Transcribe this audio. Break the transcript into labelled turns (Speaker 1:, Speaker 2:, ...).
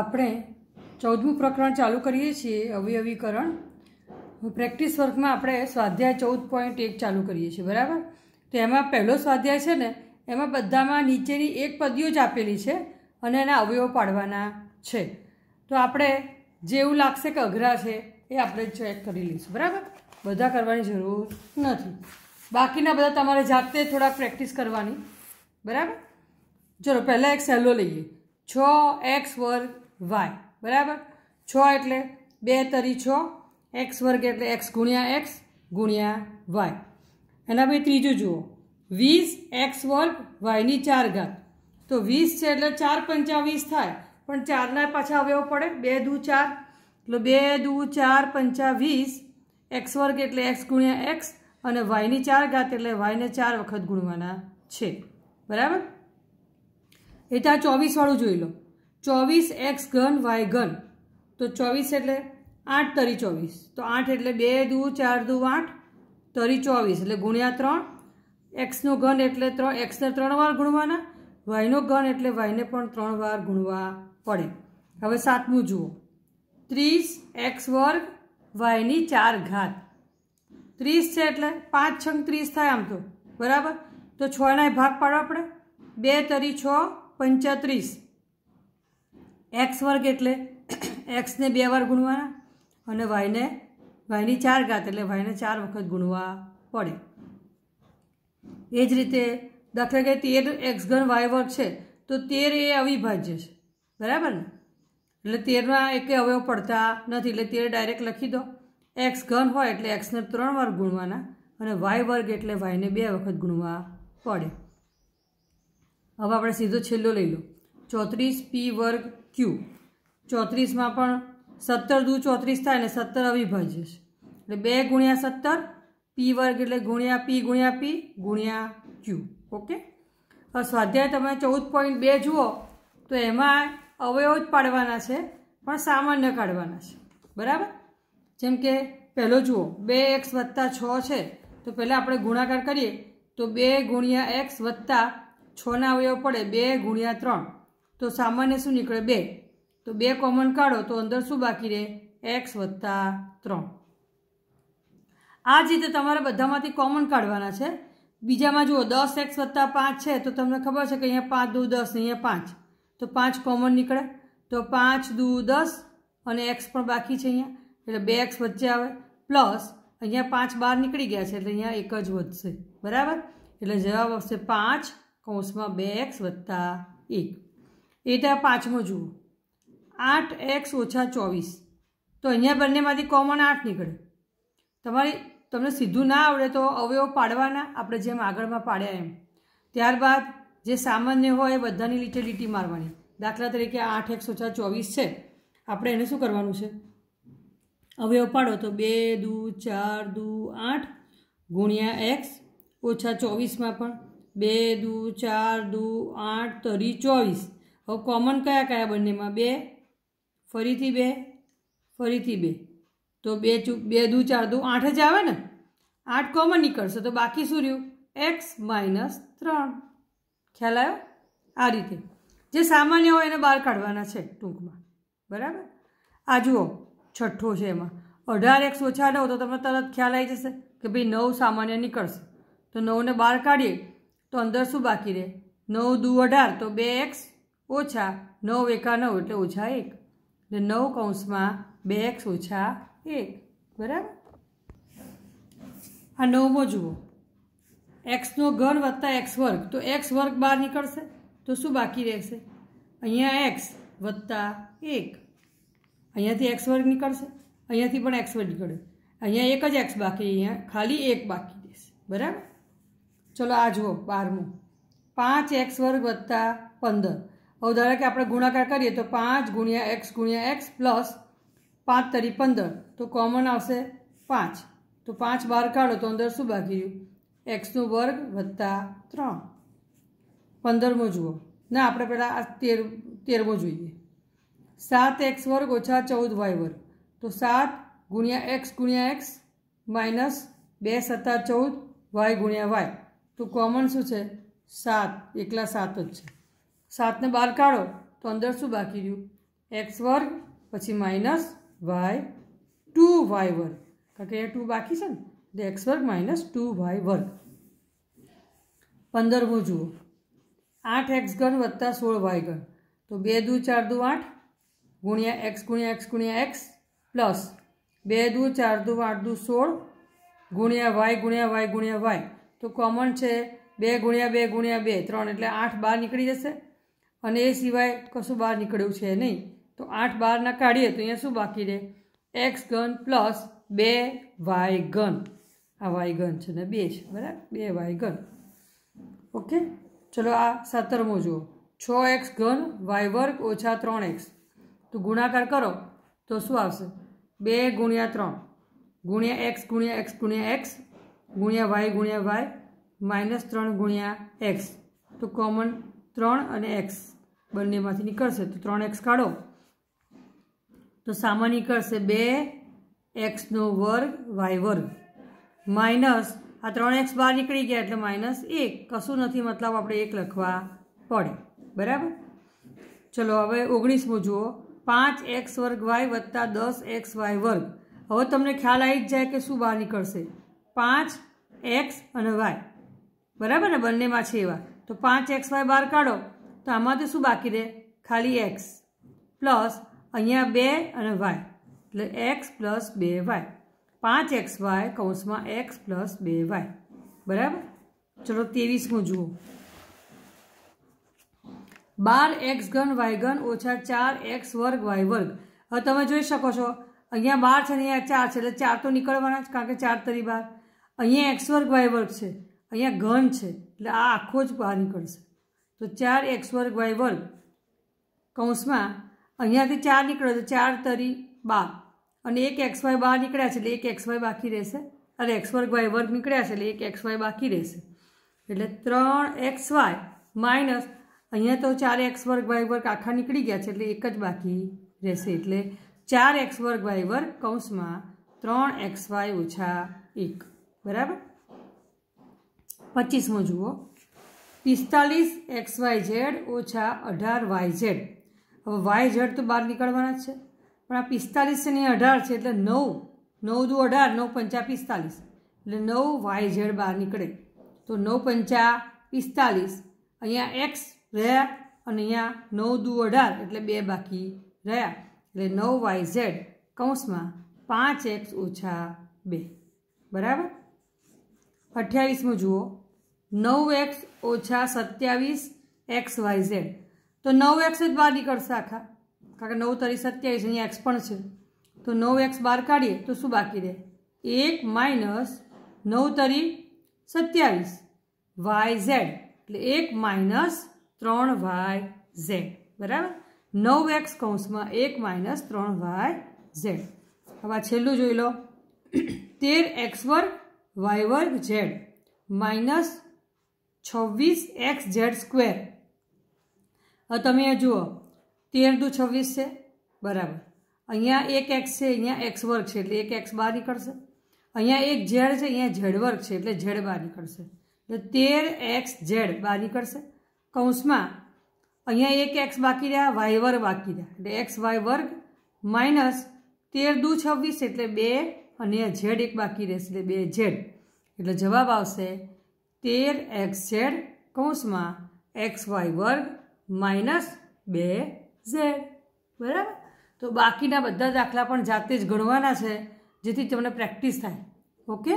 Speaker 1: આપણે ચૌદમું પ્રકરણ ચાલુ કરીએ છીએ અવયવીકરણ પ્રેક્ટિસ વર્કમાં આપણે સ્વાધ્યાય ચૌદ પોઈન્ટ એક ચાલુ કરીએ છીએ બરાબર તો એમાં પહેલો સ્વાધ્યાય છે ને એમાં બધામાં નીચેની એક પદીઓ જ આપેલી છે અને એના અવયવો પાડવાના છે તો આપણે જેવું લાગશે કે અઘરા છે એ આપણે ચેક કરી લઈશું બરાબર બધા કરવાની જરૂર નથી બાકીના બધા તમારે જાતે થોડા પ્રેક્ટિસ કરવાની બરાબર ચલો પહેલાં એક સહેલો લઈએ છ એક્સ વર્ગ વાય બરાબર છ એટલે બે તરી છ એક્સ વર્ગ એટલે એક્સ ગુણ્યા એક્સ ગુણ્યા વાય એના પછી ત્રીજું જુઓ વીસ એક્સ વર્ગ વાયની ચાર ઘાત તો વીસ છે એટલે ચાર પંચા વીસ થાય પણ ચારના પાછા અવયવ પડે બે દુ ચાર એટલે બે દુ ચાર પંચા વીસ એક્સ વર્ગ એટલે એક્સ ગુણ્યા એક્સ અને વાયની ચાર ઘાત એટલે વાયને ચાર વખત ગુણવાના છે બરાબર એ ત્યાં ચોવીસવાળું જોઈ લો ચોવીસ એક્સ ઘન વાય ઘન તો ચોવીસ એટલે આઠ તરી ચોવીસ તો આઠ એટલે બે દુ ચાર દુ આઠ તરી ચોવીસ એટલે ગુણ્યા ત્રણ એક્સનો ઘન એટલે ત્રણ એક્સને ત્રણ વાર ગુણવાના વાયનો ઘન એટલે વાયને પણ ત્રણ વાર ગુણવા પડે હવે સાતમું જુઓ ત્રીસ એક્સ વર્ગ વાયની ચાર ઘાત ત્રીસ છે એટલે પાંચ છંગ ત્રીસ થાય આમ તો બરાબર તો છના ભાગ પાડવા પડે બે તરી છ પંચાત્રીસ એક્સ વર્ગ એટલે એક્સને બે વાર ગુણવાના અને વાયને વાયની ચાર ઘાત એટલે વાયને ચાર વખત ગુણવા પડે એ જ રીતે દાખલા કે તેર એક્સ ઘન વાય વર્ગ છે તો તેર એ અવિભાજ્ય છે બરાબર ને એટલે તેરમાં એક અવયવ પડતા નથી એટલે તેર ડાયરેક્ટ લખી દો એક્સ ઘન હોય એટલે એક્સને ત્રણ વાર ગુણવાના અને વાય વર્ગ એટલે વાયને બે વખત ગુણવા પડે હવે આપણે સીધો છેલ્લો લઈ લો ચોત્રીસ પી વર્ગ ક્યુ ચોત્રીસમાં પણ સત્તર દુ ચોત્રીસ થાય એટલે સત્તર અવિભાજ્ય છે એટલે બે ગુણ્યા સત્તર પી વર્ગ એટલે ગુણ્યા પી ગુણ્યા પી ગુણ્યા ક્યુ ઓકે હવે સ્વાધ્યાય તમે ચૌદ પોઈન્ટ બે જુઓ તો એમાં અવયવ જ પાડવાના છે પણ સામાન્ય કાઢવાના છે બરાબર જેમ કે પહેલો જુઓ બે એક્સ વત્તા છ છે તો પહેલાં આપણે ગુણાકાર કરીએ તો બે ગુણ્યા એક્સ વત્તા છના અવયવ પડે બે ગુણ્યા ત્રણ તો સામાન્ય શું નીકળે બે તો બે કોમન કાઢો તો અંદર શું બાકી રહે એક્સ વત્તા ત્રણ આ જ રીતે તમારે બધામાંથી કોમન કાઢવાના છે બીજામાં જુઓ દસ એક્સ વત્તા પાંચ છે તો તમને ખબર છે કે અહીંયા પાંચ દૂ દસ અહીંયા પાંચ તો પાંચ કોમન નીકળે તો પાંચ દૂ દસ અને એક્સ પણ બાકી છે અહીંયા એટલે બે એક્સ વચ્ચે આવે પ્લસ અહીંયા પાંચ બાર નીકળી ગયા છે એટલે અહીંયા એક જ વધશે બરાબર એટલે જવાબ આવશે પાંચ કૌંસમાં બે એક્સ વત્તા એક એટા પાંચમો જુઓ આઠ એક્સ ઓછા ચોવીસ તો અહીંયા બંનેમાંથી કોમન આઠ નીકળે તમારી તમને સીધું ના આવડે તો અવયવ પાડવાના આપણે જેમ આગળમાં પાડ્યા એમ ત્યારબાદ જે સામાન્ય હોય એ બધાની લીટે મારવાની દાખલા તરીકે આઠ એક્સ ઓછા ચોવીસ છે આપણે એને શું કરવાનું છે અવયવ પાડો તો બે દુ ચાર દુ આઠ ગુણ્યા એક્સ ઓછા ચોવીસમાં પણ બે દુ ચાર દુ આઠ તરી ચોવીસ હવે કોમન કયા કયા બંનેમાં બે ફરીથી બે ફરીથી બે તો બે ચૂ બે દુ ચાર દુ આઠ જ આવે ને આઠ કોમન નીકળશે તો બાકી શું રહ્યું એક્સ માઇનસ ત્રણ ખ્યાલ આવ્યો આ રીતે જે સામાન્ય હોય એને બહાર કાઢવાના છે ટૂંકમાં બરાબર આ જુઓ છઠ્ઠો છે એમાં અઢાર એક્સ ઓછા નવ તો તમને તરત ખ્યાલ આવી જશે કે ભાઈ નવ સામાન્ય નીકળશે તો નવને બહાર કાઢીએ તો અંદર શું બાકી રહે નવ દુ અઢાર તો બે એક્સ कोछा 9 8 9 એટલે ઉછા 1 ને 9 કૌંસમાં 2x - 1 બરાબર આ 9 જો x નો ઘન + x² તો x² બહાર નીકળશે તો શું બાકી રહેશે અહીંયા x + 1 અહીંયાથી x² નીકળશે અહીંયાથી પણ x² નીકળશે અહીંયા એક જ x બાકી અહીંયા ખાલી એક બાકી દેશે બરાબર ચલો આ જો 12 મો 5x² + 15 હવે ધારો કે આપણે ગુણાકાર કરીએ તો પાંચ ગુણ્યા એક્સ ગુણ્યા એક્સ પ્લસ પાંચ તરી પંદર તો કોમન આવશે પાંચ તો પાંચ બહાર કાઢો તો અંદર શું બાકી રહ્યું એક્સનો વર્ગ વત્તા ત્રણ પંદરમો જુઓ ના આપણે પહેલાં આ તેર તેરમો જોઈએ સાત એક્સ વર્ગ ઓછા ચૌદ વાય વર્ગ તો સાત ગુણ્યા એક્સ ગુણ્યા એક્સ માઇનસ બે સત્તા ચૌદ વાય ગુણ્યા વાય તો કોમન શું છે સાત એકલા સાત જ છે સાતને બાર કાઢો તો અંદર શું બાકી રહ્યું એક્સ વર્ગ પછી માઇનસ વાય ટુ વાય વર્ગ કારણ કે એ ટુ બાકી છે ને એટલે એક્સ વર્ગ માઇનસ ટુ વાય વર્ગ પંદરમું જુઓ આઠ એક્સ ઘન વત્તા સોળ વાય ઘન તો બે દુ ચાર દુ આઠ ગુણ્યા એક્સ ગુણ્યા એક્સ ગુણ્યા એક્સ પ્લસ બે દુ ચાર દુ આઠ દુ સોળ ગુણ્યા વાય ગુણ્યા વાય ગુણ્યા વાય તો કોમન છે બે ગુણ્યા બે ગુણ્યા બે ત્રણ એટલે આઠ બાર નીકળી જશે અને એ સિવાય કશું બહાર નીકળ્યું છે નહીં તો આઠ બારના કાઢીએ તો અહીંયા શું બાકી રહે એક્સ ઘન પ્લસ બે વાય ઘન આ વાય ઘન છે ને બે છે બરાબર બે વાય ઘન ઓકે ચલો આ સત્તરમો જુઓ છ એક્સ ઘન વાય વર્ગ ઓછા ત્રણ એક્સ તો ગુણાકાર કરો તો શું આવશે બે ગુણ્યા ત્રણ ગુણ્યા એક્સ ગુણ્યા એક્સ ગુણ્યા એક્સ ગુણ્યા વાય ગુણ્યા વાય માઇનસ ત્રણ ગુણ્યા એક્સ તો કોમન ત્રણ અને એક્સ બંનેમાંથી નીકળશે તો ત્રણ એક્સ કાઢો તો સામાન્ય નીકળશે બે એક્સનો વર્ગ વાય વર્ગ માઇનસ આ ત્રણ એક્સ બહાર નીકળી ગયા એટલે માઇનસ એક કશું નથી મતલબ આપણે એક લખવા પડે બરાબર ચલો હવે ઓગણીસમો જુઓ પાંચ એક્સ વર્ગ વાય વત્તા દસ એક્સ વાય વર્ગ હવે તમને ખ્યાલ આવી જ જાય કે શું બહાર નીકળશે પાંચ એક્સ અને વાય બરાબર ને બંનેમાં છે એવા તો પાંચ એક્સ વાય બહાર કાઢો તો આમાં તો શું બાકી રહે ખાલી એક્સ પ્લસ અહીંયા બે અને વાય એટલે એક્સ પ્લસ બે વાય પાંચ એક્સ વાય કૌંસમાં એક્સ પ્લસ બે વાય બરાબર ચલો ત્રેવીસમું જુઓ બાર એક્સ ઘન વાય ઘન ઓછા ચાર એક્સ વર્ગ વાય વર્ગ હવે તમે જોઈ શકો છો અહીંયા બાર છે અહીંયા ચાર છે એટલે ચાર તો નીકળવાના જ કારણ કે ચાર તરી બાર અહીંયા એક્સ વર્ગ વાય વર્ગ છે અહીંયા ઘન છે એટલે આ આખો જ બહાર નીકળશે तो चार एक्स वर्ग वाय वर्ग कौश में अँ चार निकलो तो चार तरी बार एक एक्स वाय बार निकलया एक एक्स वाय बाकी रहे अरे एक्स वर्ग वाय वर्ग निकलया एक एक्स वाय बाकी रहे त्र एक्स वाय माइनस अँ तो चार एक्स वर्ग वाय वर्ग आखा निकली गया है एक बाकी रहे चार एक्स वर्ग वाय वर्ग कौश में त्र एक्स वाय ओछा एक बराबर पच्चीस पच्चीसमो जुओ પિસ્તાલીસ એક્સ વાય ઝેડ ઓછા અઢાર વાય ઝેડ હવે વાય ઝેડ તો બહાર નીકળવાના જ છે પણ આ પિસ્તાલીસ છે ને અઢાર છે એટલે નવ નવ દુ અઢાર નવ પંચા પિસ્તાલીસ એટલે નવ વાય ઝેડ બહાર નીકળે તો નવ પંચા પિસ્તાલીસ અહીંયા એક્સ રહ્યા અને અહીંયા નવ દુ અઢાર એટલે બે બાકી રહ્યા એટલે નવ વાય ઝેડ કૌંસમાં પાંચ એક્સ ઓછા બે બરાબર અઠ્યાવીસમું જુઓ નવ એક્સ ઓછા સત્યાવીસ એક્સ વાય ઝેડ તો નવ એક્સ જ બહાર નીકળશે આખા કારણ કે નવ તરી સત્યાવીસ અહીંયા એક્સ પણ છે તો નવ એક્સ બહાર કાઢીએ તો શું બાકી રહે એક માઇનસ નવ તરી સત્યાવીસ વાય ઝેડ એટલે એક માઇનસ ત્રણ વાય ઝેડ બરાબર નવ એક્સ કૌંસમાં એક માઇનસ ત્રણ વાય ઝેડ હવે છેલ્લું જોઈ લો તેર એક્સ વર્ગ વાય વર્ગ ઝેડ માઇનસ છવ્વીસ એક્સ ઝેડ સ્ક્વેર તમે જુઓ તેર દુ છવ્વીસ છે બરાબર અહીંયા એક એક્સ છે અહીંયા એક્સ વર્ગ છે એટલે એક એક્સ બહાર નીકળશે અહીંયા એક ઝેડ છે અહીંયા ઝેડ વર્ગ છે એટલે ઝેડ બહાર નીકળશે એટલે તેર એક્સ ઝેડ બહાર નીકળશે કૌંસમાં અહીંયા એક એક્સ બાકી રહ્યા વાય વર્ગ બાકી રહ્યા એટલે એક્સ વાય વર્ગ માઇનસ તેર દુ છવ્વીસ એટલે બે અને ઝેડ એક બાકી રહેશે એટલે બે ઝેડ એટલે જવાબ આવશે તેર એક્સ ઝેડ કૌંસમાં એક્સ વાય વર્ગ માઇનસ બે ઝેડ બરાબર તો બાકીના બધા દાખલા પણ જાતે જ ગણવાના છે જેથી તમને પ્રેક્ટિસ થાય ઓકે